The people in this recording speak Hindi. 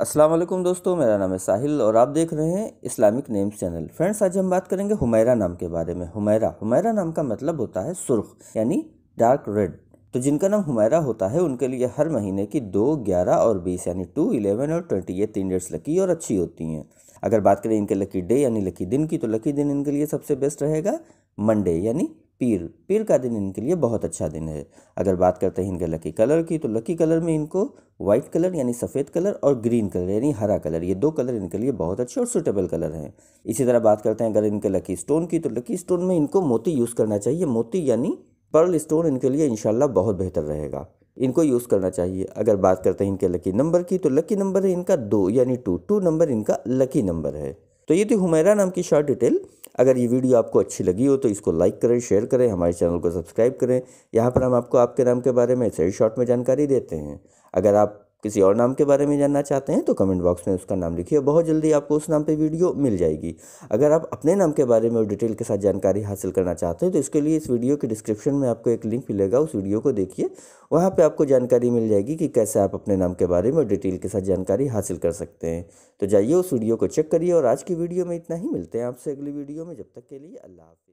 अस्सलाम वालेकुम दोस्तों मेरा नाम है साहिल और आप देख रहे हैं इस्लामिक नेम्स चैनल फ्रेंड्स आज हम बात करेंगे हुमैरा नाम के बारे में हुमैरा हुमैरा नाम का मतलब होता है सुर्ख यानी डार्क रेड तो जिनका नाम हुमैरा होता है उनके लिए हर महीने की दो ग्यारह और बीस यानी टू इलेवन और ट्वेंटी ये तीन डेट्स लकी और अच्छी होती हैं अगर बात करें इनके लकी डे यानी लकी दिन की तो लकी दिन इनके लिए सबसे बेस्ट रहेगा मंडे यानी पीर पीर का दिन इनके लिए बहुत अच्छा दिन है अगर बात करते हैं इनके लकी कलर की तो लकी कलर में इनको वाइट कलर यानी सफ़ेद कलर और ग्रीन कलर यानी हरा कलर ये दो कलर इनके लिए बहुत अच्छे और सुटेबल कलर हैं इसी तरह बात करते हैं अगर इनके लकी स्टोन की तो लकी स्टोन में इनको मोती यूज़ करना चाहिए मोती यानी पर्ल स्टोन इनके लिए इनशाला बहुत बेहतर रहेगा इनको यूज़ करना चाहिए अगर बात करते हैं इनके लकी नंबर की तो लकी नंबर है इनका दो यानी टू टू नंबर इनका लकी नंबर है तो ये थी हुमैरा नाम की शॉर्ट डिटेल अगर ये वीडियो आपको अच्छी लगी हो तो इसको लाइक करें शेयर करें हमारे चैनल को सब्सक्राइब करें यहाँ पर हम आपको आपके नाम के बारे में सही शॉर्ट में जानकारी देते हैं अगर आप किसी और नाम के बारे में जानना चाहते हैं तो कमेंट बॉक्स में उसका नाम लिखिए बहुत जल्दी आपको उस नाम पे वीडियो मिल जाएगी अगर आप अपने नाम के बारे में डिटेल के साथ जानकारी हासिल करना चाहते हैं तो इसके लिए इस वीडियो के डिस्क्रिप्शन में आपको एक लिंक मिलेगा उस वीडियो को देखिए वहाँ पर आपको जानकारी मिल जाएगी कि कैसे आप अपने नाम के बारे में डिटेल के साथ जानकारी हासिल कर सकते हैं तो जाइए उस वीडियो को चेक करिए और आज की वीडियो में इतना ही मिलते हैं आपसे अगली वीडियो में जब तक के लिए अल्लाह हाफ़